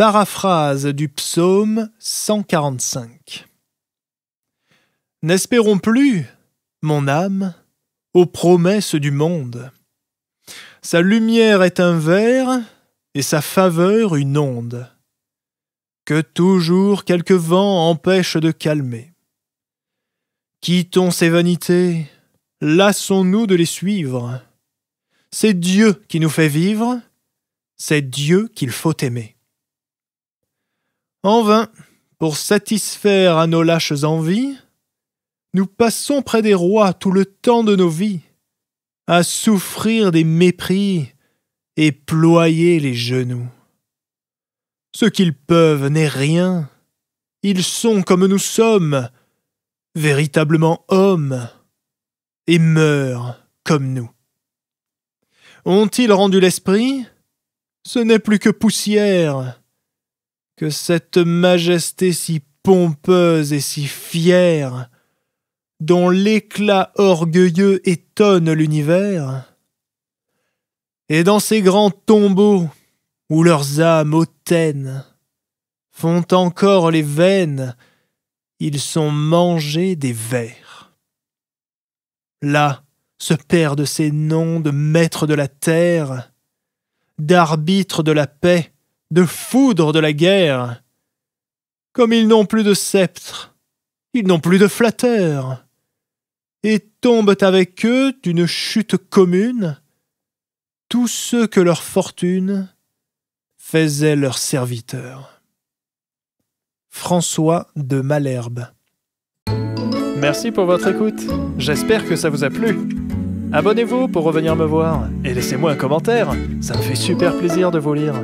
Paraphrase du psaume 145. N'espérons plus, mon âme, aux promesses du monde. Sa lumière est un verre et sa faveur une onde, que toujours quelque vent empêche de calmer. Quittons ces vanités, lassons-nous de les suivre. C'est Dieu qui nous fait vivre, c'est Dieu qu'il faut aimer. En vain, pour satisfaire à nos lâches envies, nous passons près des rois tout le temps de nos vies, à souffrir des mépris et ployer les genoux. Ce qu'ils peuvent n'est rien, ils sont comme nous sommes, véritablement hommes, et meurent comme nous. Ont-ils rendu l'esprit Ce n'est plus que poussière, que cette majesté si pompeuse et si fière, dont l'éclat orgueilleux étonne l'univers, et dans ces grands tombeaux où leurs âmes hautaines font encore les veines, ils sont mangés des vers. Là se perdent ces noms de maîtres de la terre, d'arbitres de la paix, de foudre de la guerre. Comme ils n'ont plus de sceptre, ils n'ont plus de flatteur, et tombent avec eux d'une chute commune tous ceux que leur fortune faisait leurs serviteurs. François de Malherbe. Merci pour votre écoute. J'espère que ça vous a plu. Abonnez-vous pour revenir me voir et laissez-moi un commentaire. Ça me fait super plaisir de vous lire.